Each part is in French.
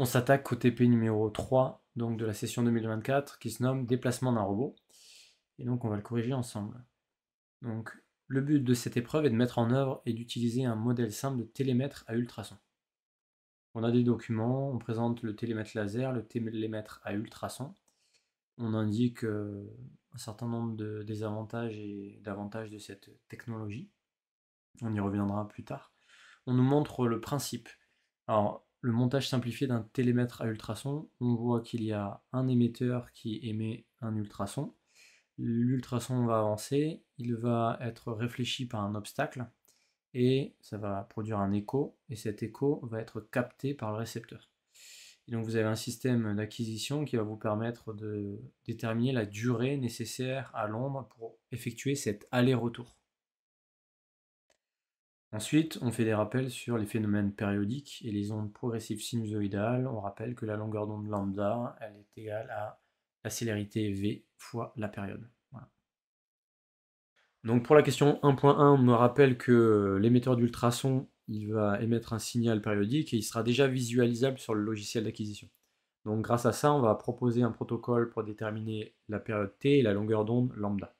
on s'attaque au TP numéro 3 donc de la session 2024 qui se nomme Déplacement d'un robot. Et donc on va le corriger ensemble. Donc le but de cette épreuve est de mettre en œuvre et d'utiliser un modèle simple de télémètre à ultrasons. On a des documents, on présente le télémètre laser, le télémètre à ultrasons. On indique euh, un certain nombre de désavantages et d'avantages de cette technologie. On y reviendra plus tard. On nous montre le principe. Alors, le montage simplifié d'un télémètre à ultrasons. On voit qu'il y a un émetteur qui émet un ultrason. L'ultrason va avancer, il va être réfléchi par un obstacle et ça va produire un écho et cet écho va être capté par le récepteur. Et donc vous avez un système d'acquisition qui va vous permettre de déterminer la durée nécessaire à l'ombre pour effectuer cet aller-retour. Ensuite, on fait des rappels sur les phénomènes périodiques et les ondes progressives sinusoïdales. On rappelle que la longueur d'onde lambda, est égale à la célérité V fois la période. Donc pour la question 1.1, on me rappelle que l'émetteur d'ultrasons, il va émettre un signal périodique et il sera déjà visualisable sur le logiciel d'acquisition. Donc grâce à ça, on va proposer un protocole pour déterminer la période T et la longueur d'onde lambda.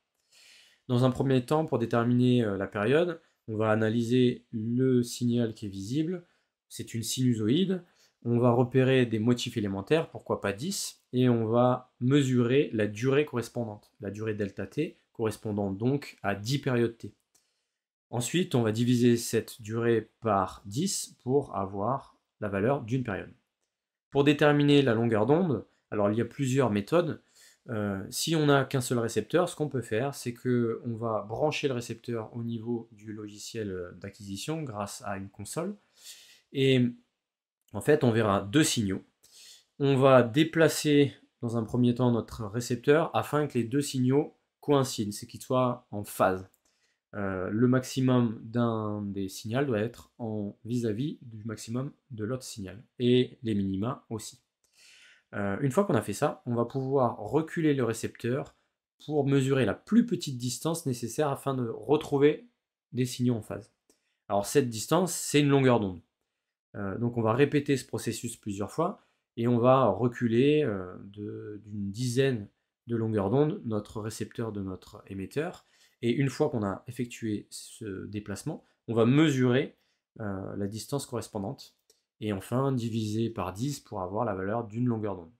Dans un premier temps, pour déterminer euh, la période, on va analyser le signal qui est visible, c'est une sinusoïde, on va repérer des motifs élémentaires, pourquoi pas 10, et on va mesurer la durée correspondante, la durée delta t correspondant donc à 10 périodes t. Ensuite, on va diviser cette durée par 10 pour avoir la valeur d'une période. Pour déterminer la longueur d'onde, alors il y a plusieurs méthodes, euh, si on n'a qu'un seul récepteur, ce qu'on peut faire, c'est que on va brancher le récepteur au niveau du logiciel euh, d'acquisition grâce à une console. Et en fait, on verra deux signaux. On va déplacer dans un premier temps notre récepteur afin que les deux signaux coïncident, c'est qu'ils soient en phase. Euh, le maximum d'un des signaux doit être en vis à -vis du maximum de l'autre signal et les minima aussi. Euh, une fois qu'on a fait ça, on va pouvoir reculer le récepteur pour mesurer la plus petite distance nécessaire afin de retrouver des signaux en phase. Alors cette distance, c'est une longueur d'onde. Euh, donc on va répéter ce processus plusieurs fois et on va reculer euh, d'une dizaine de longueurs d'onde notre récepteur de notre émetteur. Et une fois qu'on a effectué ce déplacement, on va mesurer la distance correspondante et enfin divisé par 10 pour avoir la valeur d'une longueur d'onde.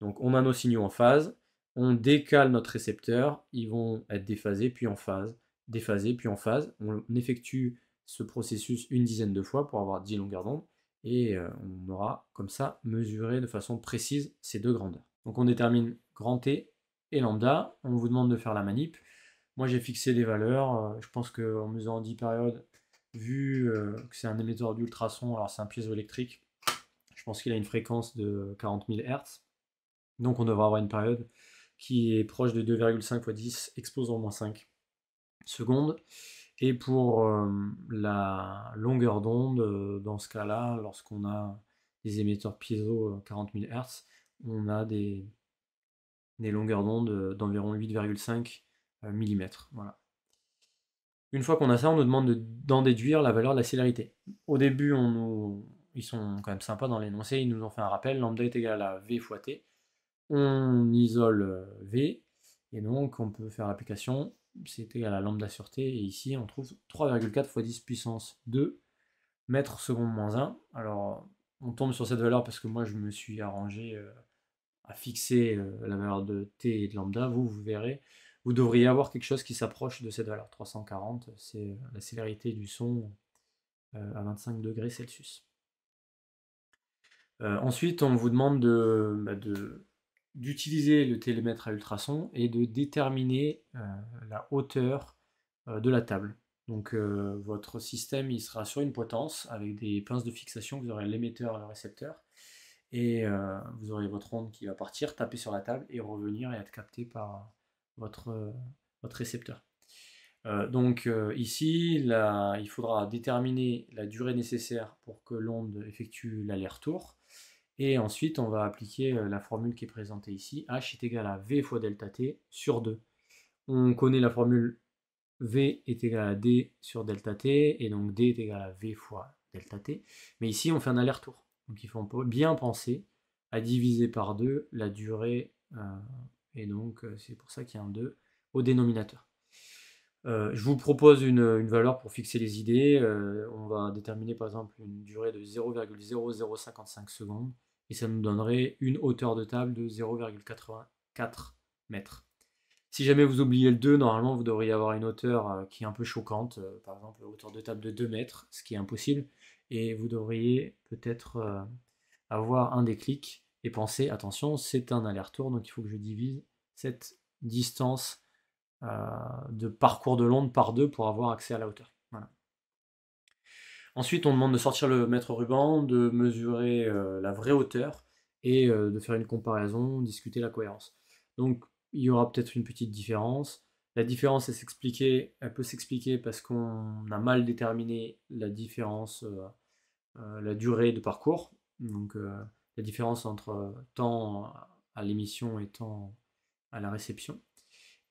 Donc on a nos signaux en phase, on décale notre récepteur, ils vont être déphasés puis en phase, déphasés puis en phase. On effectue ce processus une dizaine de fois pour avoir 10 longueurs d'onde et euh, on aura comme ça mesuré de façon précise ces deux grandeurs. Donc on détermine grand T et lambda, on vous demande de faire la manip. Moi j'ai fixé des valeurs, euh, je pense qu'en mesurant 10 périodes, vu euh, que c'est un émetteur d'ultrasons, alors c'est un piezoélectrique, je pense qu'il a une fréquence de 40 000 Hz. Donc on devrait avoir une période qui est proche de 2,5 x 10 exposant moins 5 secondes. Et pour euh, la longueur d'onde, euh, dans ce cas-là, lorsqu'on a des émetteurs piezo 40 000 Hz, on a des, des longueurs d'onde d'environ 8,5 mm. Voilà. Une fois qu'on a ça, on nous demande d'en déduire la valeur de la célérité. Au début, ils sont quand même sympas dans l'énoncé, ils nous ont fait un rappel, lambda est égal à V fois T. On isole euh, V, et donc on peut faire l'application, c'est égal à lambda sur T, et ici on trouve 3,4 fois 10 puissance 2 mètres seconde moins 1. Alors on tombe sur cette valeur parce que moi je me suis arrangé euh, à fixer euh, la valeur de T et de lambda, vous, vous verrez, vous devriez avoir quelque chose qui s'approche de cette valeur. 340, c'est euh, la célérité du son euh, à 25 degrés Celsius. Euh, ensuite, on vous demande bah, d'utiliser le télémètre à ultrasons et de déterminer la hauteur de la table. Donc votre système il sera sur une potence avec des pinces de fixation, vous aurez l'émetteur et le récepteur, et vous aurez votre onde qui va partir, taper sur la table et revenir et être capté par, votre, euh, votre récepteur. Euh, donc euh, ici, il faudra déterminer la durée nécessaire pour que l'onde effectue l'aller-retour. Et ensuite, on va appliquer la formule qui est présentée ici. H est égal à V fois delta T sur 2. On connaît la formule V est égal à D sur delta T, et donc D est égal à V fois delta T. Mais ici, on fait un aller-retour. Donc il faut bien penser à diviser par 2 la durée et donc, euh, c'est pour ça qu'il y a un 2 au dénominateur. Euh, je vous propose une, valeur pour fixer les idées. Euh, on va déterminer par exemple une durée de 0,0055 secondes et ça nous donnerait une hauteur de table de 0,84 mètres. Si jamais vous oubliez le 2, normalement vous devriez avoir une hauteur qui est un peu choquante, par exemple hauteur de table de 2 mètres, ce qui est impossible, et vous devriez peut-être avoir un déclic et penser, attention, c'est un aller-retour, donc il faut que je divise cette distance euh, de parcours de l'onde par deux pour avoir accès à la hauteur. Ensuite, on demande de sortir le mètre ruban, de mesurer euh, la vraie hauteur et euh, de faire une comparaison, discuter la cohérence. Donc, il y aura peut-être une petite différence. La différence, elle, s'expliquer, elle peut s'expliquer parce qu'on a mal déterminé la différence, la durée de parcours la différence entre euh, temps à l'émission et temps à la réception.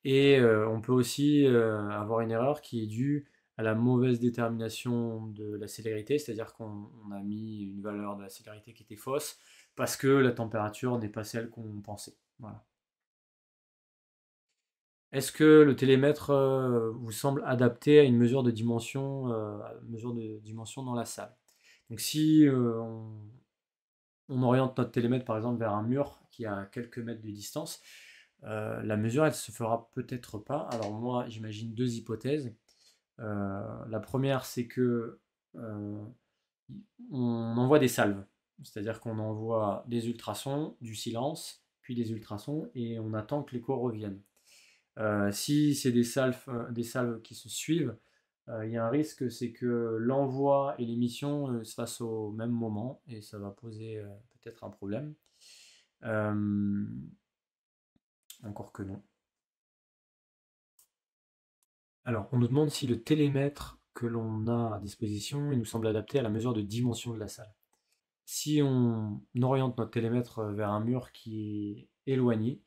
Et euh, on peut aussi euh, avoir une erreur qui est due à la mauvaise détermination de la célérité, c'est-à-dire qu'on a mis une valeur de la célérité qui était fausse parce que la température n'est pas celle qu'on pensait. Voilà. Est-ce que le télémètre vous semble adapté à une mesure de dimension, mesure de dimension dans la salle Donc si on, on oriente notre télémètre par exemple vers un mur qui est à quelques mètres de distance, euh, la mesure elle se fera peut-être pas. Alors moi j'imagine deux hypothèses. Euh, la première c'est que euh, on envoie des salves, c'est-à-dire qu'on envoie des ultrasons, du silence, puis des ultrasons et on attend que l'écho revienne. si c'est des salves, des salves qui se suivent, euh, il y a un risque, c'est que l'envoi et l'émission euh, se fassent au même moment et ça va poser euh, peut-être un problème. encore que non. Alors, on nous demande si le télémètre que l'on a à disposition, nous semble adapté à la mesure de dimension de la salle. Si on oriente notre télémètre vers un mur qui est éloigné,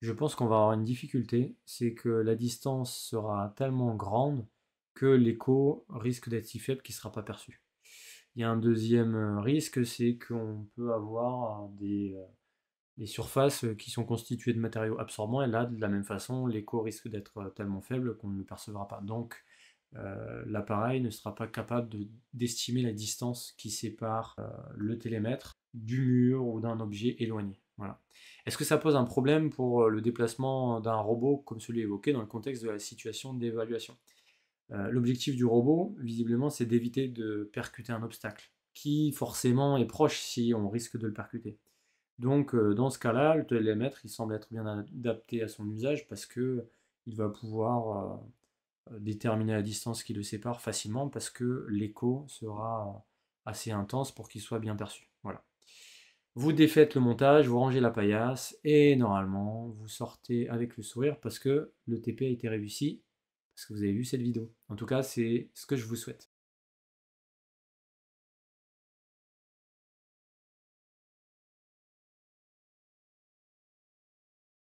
je pense qu'on va avoir une difficulté, c'est que la distance sera tellement grande que l'écho risque d'être si faible qu'il ne sera pas perçu. Il y a un deuxième euh, risque, c'est qu'on peut avoir euh, euh, des, surfaces qui sont constituées de matériaux absorbants, et là, de la même façon, l'écho risque d'être tellement faible qu'on ne le percevra pas. Donc, l'appareil ne sera pas capable d'estimer la distance qui sépare le télémètre du mur ou d'un objet éloigné. Voilà. Est-ce que ça pose un problème pour le déplacement d'un robot comme celui évoqué dans le contexte de la situation d'évaluation euh, l'objectif du robot, visiblement, c'est d'éviter de percuter un obstacle, qui forcément est proche si on risque de le percuter. Donc, euh, dans ce cas-là, le télémètre, il semble être bien adapté à son usage parce que il va pouvoir euh, déterminer la distance qui le sépare facilement parce que l'écho sera assez intense pour qu'il soit bien perçu. Voilà. Vous défaites le montage, vous rangez la paillasse et normalement vous sortez avec le sourire parce que le TP a été réussi ce que vous avez vu cette vidéo. En tout cas, c'est ce que je vous souhaite.